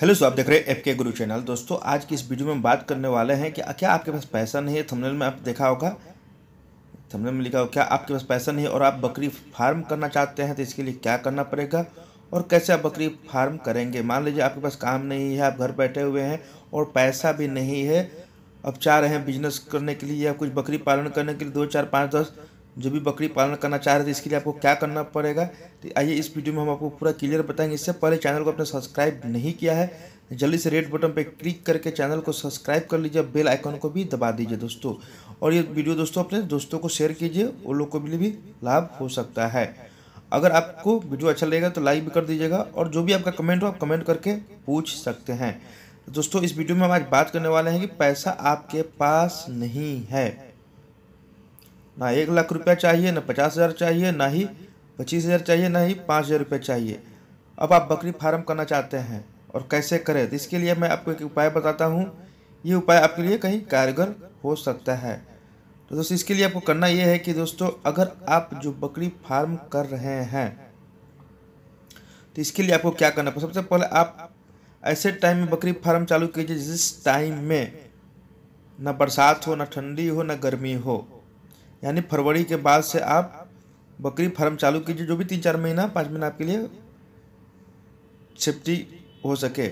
hello सो आप देख रहे हैं एफ के गुरु चैनल दोस्तों आज की इस वीडियो में बात करने वाले हैं कि क्या आपके पास पैसा नहीं है थंबनेल में आप देखा होगा थंबनेल में लिखा होगा क्या आपके पास पैसा नहीं है और आप बकरी फार्म करना चाहते हैं तो इसके लिए क्या करना पड़ेगा और कैसे आप बकरी फार्म करेंगे मान लीजिए आपके पास काम नहीं है आप घर बैठे हुए हैं और पैसा भी नहीं है अब चाह रहे हैं बिजनेस करने के लिए या कुछ बकरी पालन करने के लिए दो चार पाँच दस जो भी बकरी पालन करना चाह रहे थे इसके लिए आपको क्या करना पड़ेगा तो आइए इस वीडियो में हम आपको पूरा क्लियर बताएंगे इससे पहले चैनल को आपने सब्सक्राइब नहीं किया है जल्दी से रेड बटन पर क्लिक करके चैनल को सब्सक्राइब कर लीजिए बेल आइकन को भी दबा दीजिए दोस्तों और ये वीडियो दोस्तों अपने दोस्तों को शेयर कीजिए उन लोग को भी, भी लाभ हो सकता है अगर आपको वीडियो अच्छा लगेगा तो लाइक भी कर दीजिएगा और जो भी आपका कमेंट हो आप कमेंट करके पूछ सकते हैं दोस्तों इस वीडियो में हम आज बात करने वाले हैं कि पैसा आपके पास नहीं है ना एक लाख रुपया चाहिए ना पचास हज़ार चाहिए ना ही पच्चीस हज़ार चाहिए ना ही पाँच हज़ार रुपये चाहिए अब आप बकरी फार्म करना चाहते हैं और कैसे करें तो इसके लिए मैं आपको एक उपाय बताता हूँ ये उपाय आपके लिए कहीं कारगर हो सकता है तो दोस्तों इसके लिए आपको करना ये है कि दोस्तों अगर आप जो बकरी फार्म कर रहे हैं तो इसके लिए आपको क्या करना सबसे पहले आप ऐसे टाइम में बकरी फार्म चालू कीजिए जिस टाइम में ना बरसात हो ना ठंडी हो ना गर्मी हो यानी फरवरी के बाद से आप बकरी फार्म चालू कीजिए जो भी तीन चार महीना पाँच महीना आपके लिए सेफ्टी हो सके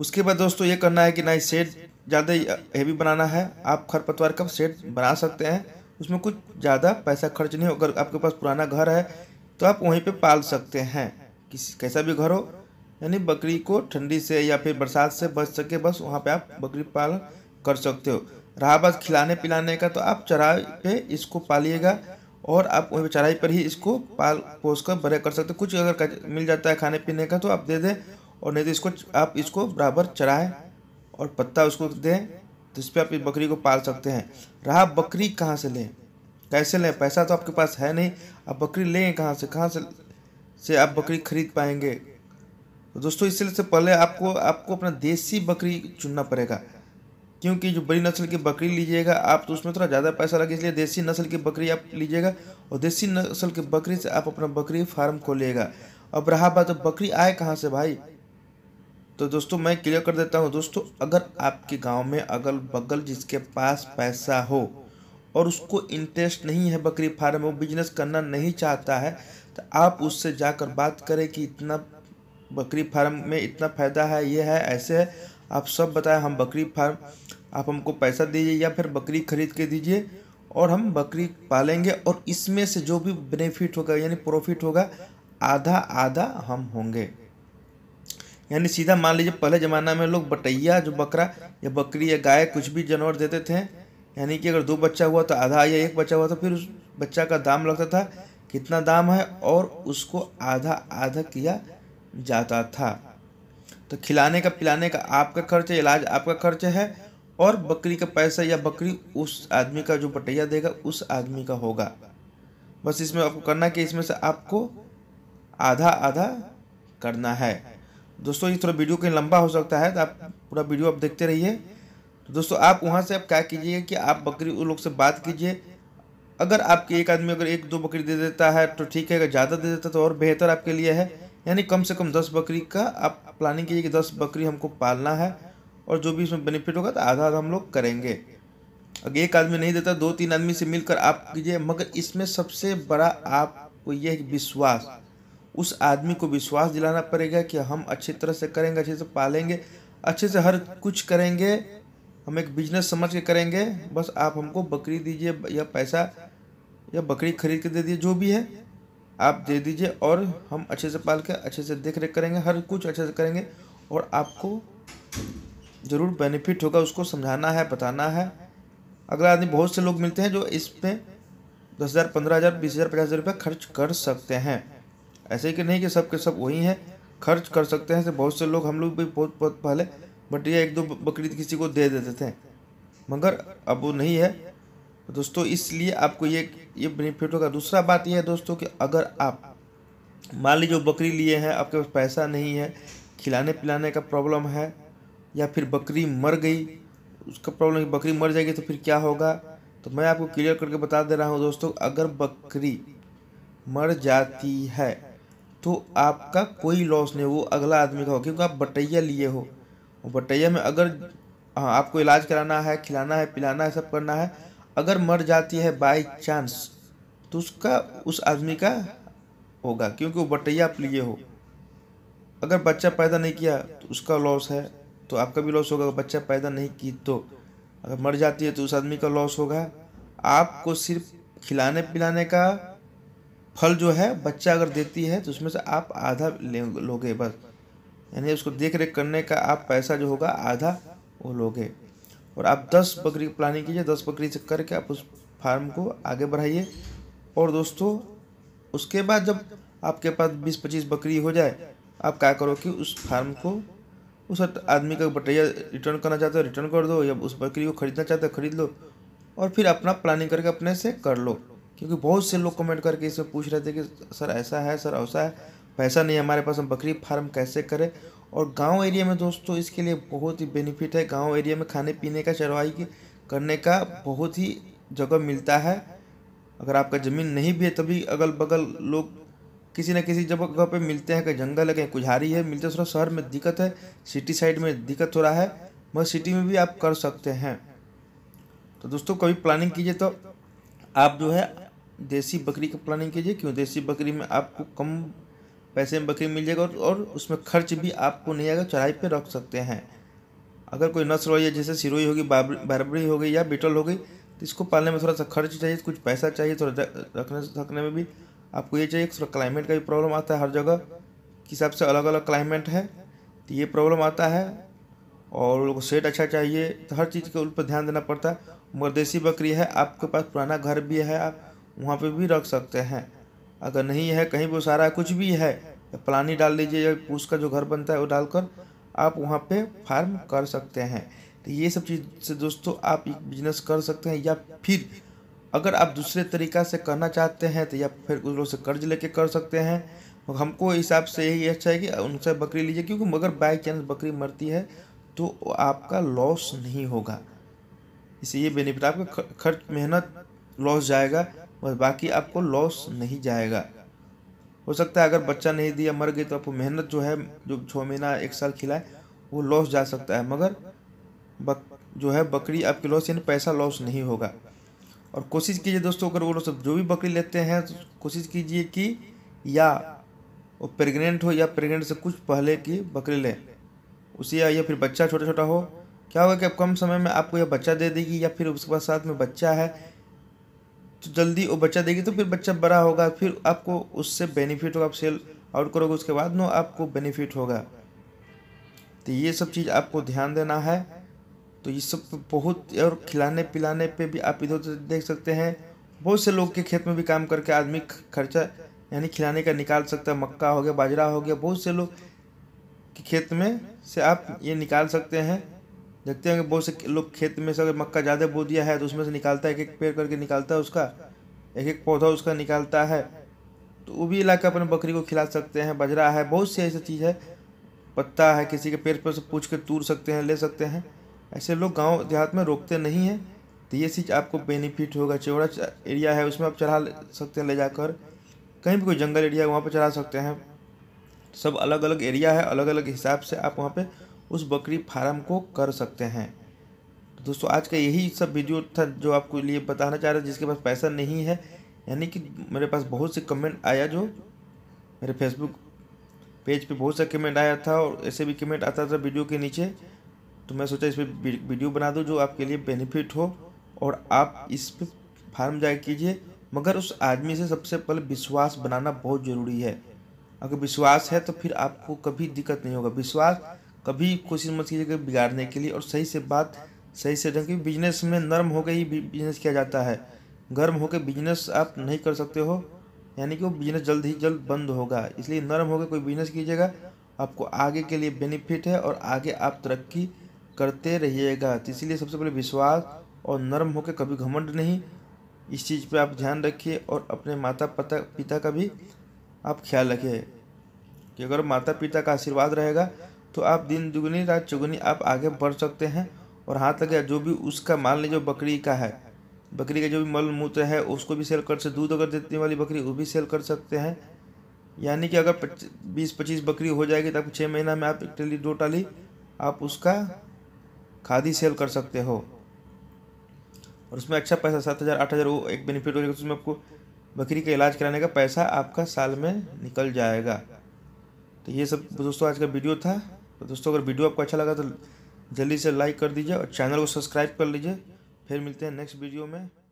उसके बाद दोस्तों ये करना है कि ना शेड ज़्यादा हैवी बनाना है आप खरपतवार का शेड बना सकते हैं उसमें कुछ ज़्यादा पैसा खर्च नहीं हो अगर आपके पास पुराना घर है तो आप वहीं पे पाल सकते हैं किसी कैसा भी घर हो यानी बकरी को ठंडी से या फिर बरसात से बच सके बस वहाँ पे आप बकरी पालन कर सकते हो रहा बात खिलाने पिलाने का तो आप चराई पे इसको पालिएगा और आप वहीं चराई पर ही इसको पाल पोस कर बड़े कर सकते कुछ अगर मिल जाता है खाने पीने का तो आप दे दें और नहीं तो इसको आप इसको बराबर चराएं और पत्ता उसको दें तो इस पर आप इस बकरी को पाल सकते हैं रहा बकरी कहाँ से लें कैसे लें पैसा तो आपके पास है नहीं आप बकरी लें कहाँ से कहाँ से से आप बकरी खरीद पाएंगे तो दोस्तों इसलिए से पहले आपको आपको अपना देसी बकरी चुनना पड़ेगा क्योंकि जो बड़ी नस्ल की बकरी लीजिएगा आप तो उसमें थोड़ा ज़्यादा पैसा लगे इसलिए देसी नस्ल की बकरी आप लीजिएगा और देसी नस्ल की बकरी से आप अपना बकरी फार्म खोलिएगा अब रहा बात तो बकरी आए कहाँ से भाई तो दोस्तों मैं क्लियर कर देता हूँ दोस्तों अगर आपके गांव में अगल बगल जिसके पास पैसा हो और उसको इंटरेस्ट नहीं है बकरी फार्म वो बिजनेस करना नहीं चाहता है तो आप उससे जाकर बात करें कि इतना बकरी फार्म में इतना फ़ायदा है ये है ऐसे है आप सब बताएं हम बकरी फार्म आप हमको पैसा दीजिए या फिर बकरी खरीद के दीजिए और हम बकरी पालेंगे और इसमें से जो भी बेनिफिट होगा यानी प्रॉफिट होगा आधा आधा हम होंगे यानी सीधा मान लीजिए पहले ज़माना में लोग बटैया जो बकरा या बकरी या गाय कुछ भी जानवर देते थे यानी कि अगर दो बच्चा हुआ तो आधा या एक बच्चा हुआ तो फिर उस बच्चा का दाम लगता था कितना दाम है और उसको आधा आधा किया जाता था तो खिलाने का पिलाने का आपका खर्च इलाज आपका खर्च है और बकरी का पैसा या बकरी उस आदमी का जो बटैया देगा उस आदमी का होगा बस इसमें आपको करना कि इसमें से आपको आधा आधा करना है दोस्तों ये थोड़ा वीडियो कहीं लंबा हो सकता है तो आप पूरा वीडियो आप देखते रहिए तो दोस्तों आप वहाँ से आप क्या कीजिए कि आप बकरी उन लोग से बात कीजिए अगर आपके एक आदमी अगर एक दो बकरी दे देता है तो ठीक है अगर ज़्यादा दे देता है तो और बेहतर आपके लिए है यानी कम से कम दस बकरी का आप प्लानिंग कीजिए कि दस बकरी हमको पालना है और जो भी इसमें बेनिफिट होगा तो आधा आधा हम लोग करेंगे अगर एक आदमी नहीं देता दो तीन आदमी से मिलकर आप कीजिए मगर इसमें सबसे बड़ा आपको यह विश्वास उस आदमी को विश्वास दिलाना पड़ेगा कि हम अच्छी तरह से करेंगे अच्छे से पालेंगे अच्छे से हर कुछ करेंगे हम एक बिजनेस समझ के करेंगे बस आप हमको बकरी दीजिए या पैसा या बकरी खरीद के दे दीजिए जो भी है आप दे दीजिए और हम अच्छे से पाल के अच्छे से देख रेख करेंगे हर कुछ अच्छे से करेंगे और आपको ज़रूर बेनिफिट होगा उसको समझाना है बताना है अगला आदमी बहुत से लोग मिलते हैं जो इस पर दस हज़ार पंद्रह हज़ार बीस हज़ार पचास हज़ार रुपये खर्च कर सकते हैं ऐसे कि नहीं कि सब के सब वही हैं खर्च कर सकते हैं बहुत से लोग हम लोग भी बहुत बहुत पहले बट ये एक दो बकरी किसी को दे देते थे मगर अब वो नहीं है दोस्तों इसलिए आपको ये ये बेनिफिट होगा दूसरा बात यह है दोस्तों कि अगर आप मान लीजिए बकरी लिए हैं आपके पास पैसा नहीं है खिलाने पिलाने का प्रॉब्लम है या फिर बकरी मर गई उसका प्रॉब्लम है बकरी मर जाएगी तो फिर क्या होगा तो मैं आपको क्लियर करके बता दे रहा हूँ दोस्तों अगर बकरी मर जाती है तो आपका कोई लॉस नहीं वो अगला आदमी का हो क्योंकि आप बटैया लिए हो बटैया में अगर हाँ आपको इलाज कराना है खिलाना है पिलाना है सब करना है अगर मर जाती है बाई चांस तो उसका उस आदमी का होगा क्योंकि वो बटैया आप लिए हो अगर बच्चा पैदा नहीं किया तो उसका लॉस है तो आपका भी लॉस होगा बच्चा पैदा नहीं की तो अगर मर जाती है तो उस आदमी का लॉस होगा आपको सिर्फ खिलाने पिलाने का फल जो है बच्चा अगर देती है तो उसमें से आप आधा ले लोगे बस यानी उसको देख रेख करने का आप पैसा जो होगा आधा वो लोगे और आप दस बकरी प्लानिंग कीजिए दस बकरी से करके आप उस फार्म को आगे बढ़ाइए और दोस्तों उसके बाद जब आपके पास बीस पच्चीस बकरी हो जाए आप क्या करो कि उस फार्म को उस आदमी का बटैया रिटर्न करना चाहते हो रिटर्न कर दो या उस बकरी को खरीदना चाहते हो खरीद लो और फिर अपना प्लानिंग करके अपने से कर लो क्योंकि बहुत से लोग कमेंट करके इसे पूछ रहे थे कि सर ऐसा है सर ऐसा है पैसा नहीं है हमारे पास हम बकरी फार्म कैसे करें और गांव एरिया में दोस्तों इसके लिए बहुत ही बेनिफिट है गांव एरिया में खाने पीने का चरवाही करने का बहुत ही जगह मिलता है अगर आपका ज़मीन नहीं भी है तभी अगल बगल लोग किसी न किसी जगह पे मिलते हैं कहीं जंगल है कहीं कुझारी है मिलते थोड़ा शहर में दिक्कत है सिटी साइड में दिक्कत हो रहा है मगर सिटी में भी आप कर सकते हैं तो दोस्तों कभी प्लानिंग कीजिए तो आप जो है देसी बकरी का प्लानिंग कीजिए क्यों देसी बकरी में आपको कम पैसे में बकरी मिल जाएगा और, उसमें खर्च भी आपको नहीं आएगा चढ़ाई पर रख सकते हैं अगर कोई नस्ल हो जैसे सिरोई होगी बारबरी हो गई या बिटल हो गई तो इसको पालने में थोड़ा सा खर्च चाहिए कुछ पैसा चाहिए थोड़ा रखने रखने में भी आपको ये चाहिए थोड़ा क्लाइमेट का भी प्रॉब्लम आता है हर जगह के हिसाब से अलग अलग क्लाइमेट है तो ये प्रॉब्लम आता है और उन लोग को सेट अच्छा चाहिए तो हर चीज़ के उन पर ध्यान देना पड़ता है देसी बकरी है आपके पास पुराना घर भी है आप वहाँ पे भी रख सकते हैं अगर नहीं है कहीं भी सारा कुछ भी है तो प्लानी डाल दीजिए या पूस का जो घर बनता है वो डालकर आप वहाँ पे फार्म कर सकते हैं तो ये सब चीज़ से दोस्तों आप एक बिजनेस कर सकते हैं या फिर अगर आप दूसरे तरीक़ा से करना चाहते हैं तो या फिर उस लोग से कर्ज लेके कर सकते हैं तो हमको हिसाब से यही अच्छा है कि उनसे बकरी लीजिए क्योंकि मगर बाई चांस बकरी मरती है तो आपका लॉस नहीं होगा इससे ये बेनिफिट आपका खर्च मेहनत लॉस जाएगा बस बाकी आपको लॉस नहीं जाएगा हो सकता है अगर बच्चा नहीं दिया मर गई तो आपको मेहनत जो है जो छः महीना एक साल खिलाए वो लॉस जा सकता है मगर बक जो है बकरी आपकी लॉस यानी पैसा लॉस नहीं होगा और कोशिश कीजिए दोस्तों अगर वो लोग सब जो भी बकरी लेते हैं तो कोशिश कीजिए कि या वो प्रेग्नेंट हो या प्रेग्नेंट से कुछ पहले की बकरी लें उसी या, या फिर बच्चा छोटा छोटा हो क्या होगा कि अब कम समय में आपको यह बच्चा दे देगी या फिर उसके पास साथ में बच्चा है तो जल्दी वो बच्चा देगी तो फिर बच्चा बड़ा होगा फिर आपको उससे बेनिफिट होगा आप सेल आउट करोगे उसके बाद नो आपको बेनिफिट होगा तो ये सब चीज़ आपको ध्यान देना है तो ये सब बहुत और खिलाने पिलाने पे भी आप इधर उधर देख सकते हैं बहुत से लोग के खेत में भी काम करके आदमी खर्चा यानी खिलाने का निकाल सकता है मक्का हो गया बाजरा हो गया बहुत से लोग के खेत में से आप ये निकाल सकते हैं देखते कि बहुत से लोग खेत में से अगर मक्का ज़्यादा बो दिया है तो उसमें से निकालता है एक एक पेड़ करके निकालता है उसका एक एक पौधा उसका निकालता है तो वो भी इलाका अपने बकरी को खिला सकते हैं बजरा है बहुत सी ऐसी चीज़ है पत्ता है किसी के पेड़ पर से पूछ के तूर सकते हैं ले सकते हैं ऐसे लोग गांव देहात में रोकते नहीं हैं तो ये चीज़ आपको बेनिफिट होगा चौड़ा एरिया है उसमें आप चढ़ा सकते हैं ले जाकर कहीं भी कोई जंगल एरिया है वहाँ पर चढ़ा सकते हैं सब अलग अलग एरिया है अलग अलग हिसाब से आप वहाँ पर उस बकरी फार्म को कर सकते हैं तो दोस्तों आज का यही सब वीडियो था जो आपको लिए बताना चाह रहा जिसके पास पैसा नहीं है यानी कि मेरे पास बहुत से कमेंट आया जो मेरे फेसबुक पेज पे बहुत सा कमेंट आया था और ऐसे भी कमेंट आता था वीडियो के नीचे तो मैं सोचा इस पर वीडियो बना दूँ जो आपके लिए बेनिफिट हो और आप इस पर फार्म जाए कीजिए मगर उस आदमी से सबसे पहले विश्वास बनाना बहुत ज़रूरी है अगर विश्वास है तो फिर आपको कभी दिक्कत नहीं होगा विश्वास कभी कोशिश मत कीजिएगा बिगाड़ने के लिए और सही से बात सही से ढंग बिजनेस में नर्म होकर ही बिजनेस किया जाता है गर्म होकर बिजनेस आप नहीं कर सकते हो यानी कि वो बिजनेस जल्द ही जल्द बंद होगा इसलिए नरम होकर कोई बिजनेस कीजिएगा आपको आगे के लिए बेनिफिट है और आगे आप तरक्की करते रहिएगा तो इसलिए सबसे पहले विश्वास और नर्म होकर कभी घमंड नहीं इस चीज़ पे आप ध्यान रखिए और अपने माता पता पिता का भी आप ख्याल रखिए कि अगर माता पिता का आशीर्वाद रहेगा तो आप दिन दुगनी रात चुगनी आप आगे बढ़ सकते हैं और हाथ लगे जो भी उसका मान लीजिए बकरी का है बकरी का जो भी मल मूत्र है उसको भी सेल कर सकते दूध अगर देने वाली बकरी वो भी सेल कर सकते हैं यानी कि अगर बीस पच्चीस बकरी हो जाएगी तो आप छः महीना में आप एक टाली दो टाली आप उसका खादी सेल कर सकते हो और उसमें अच्छा पैसा सात हज़ार आठ हज़ार वो एक बेनिफिट हो जाएगा उसमें आपको बकरी का इलाज कराने का पैसा आपका साल में निकल जाएगा तो ये सब दोस्तों आज का वीडियो था तो दोस्तों अगर वीडियो आपको अच्छा लगा तो जल्दी से लाइक कर दीजिए और चैनल को सब्सक्राइब कर लीजिए फिर मिलते हैं नेक्स्ट वीडियो में